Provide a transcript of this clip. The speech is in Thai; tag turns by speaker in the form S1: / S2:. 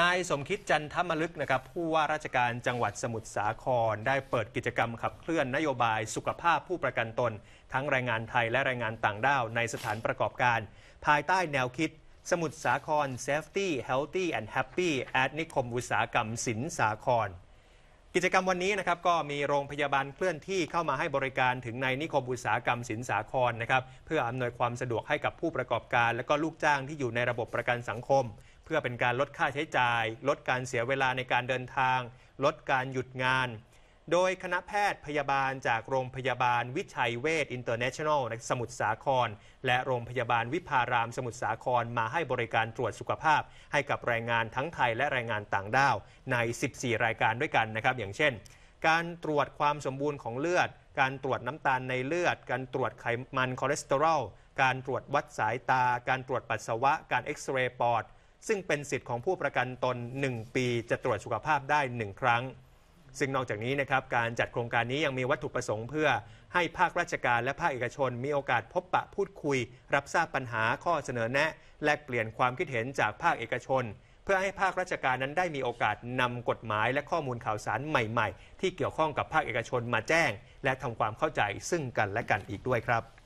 S1: นายสมคิดจันทมลึกนะครับผู้ว่าราชการจังหวัดสมุทรสาคร ได้เปิดกิจกรรมขับเคลื่อน นโยบาย สุขภาพผู้ประกันตน ทั้งแรงงานไทยและแรงงานต่างด้าว ในสถานประกอบการ ภายใต้แนวคิด สมุทรสาคร Safety Healthy and Happy at นิคมอุตสาหกรรมสินสาคร กิจกรรมวันนี้นะครับก็มีโรงพยาบาลเคลื่อนที่เข้ามาให้บริการ ถึงในนิคมอุตสาหกรรมสินสาครนะครับเพื่ออำนวยความสะดวกให้กับผู้ประกอบการ และก็ลูกจ้างที่อยู่ในระบบประกันสังคมพื่อเป็นการลดค่าใช้จ่าย ลดการเสียเวลาในการเดินทาง ลดการหยุดงาน โดยคณะแพทย์พยาบาลจากโรงพยาบาลวิชัยเวชอินเตอร์เนชั่นแนลในสมุทรสาคร และโรงพยาบาลวิภารามสมุทรสาครมาให้บริการตรวจสุขภาพ ให้กับแรงงานทั้งไทยและแรงงานต่างด้าว ใน 14 รายการด้วยกันนะครับ อย่างเช่น การตรวจความสมบูรณ์ของเลือด การตรวจน้ำตาลในเลือด การตรวจไขมันคอเลสเตอรอล การตรวจวัดสายตา การตรวจปัสสาวะ การเอ็กซเรย์ปอดซึ่งเป็นสิทธิ์ของผู้ประกันตน 1 ปีจะตรวจสุขภาพได้ 1 ครั้ง ซึ่งนอกจากนี้นะครับ การจัดโครงการนี้ยังมีวัตถุประสงค์เพื่อให้ภาคราชการและภาคเอกชนมีโอกาสพบปะพูดคุย รับทราบปัญหาข้อเสนอแนะ แลกเปลี่ยนความคิดเห็นจากภาคเอกชน เพื่อให้ภาคราชการนั้นได้มีโอกาสนำกฎหมาย และข้อมูลข่าวสารใหม่ๆ ที่เกี่ยวข้องกับภาคเอกชนมาแจ้งและทำความเข้าใจซึ่งกันและกันอีกด้วยครับ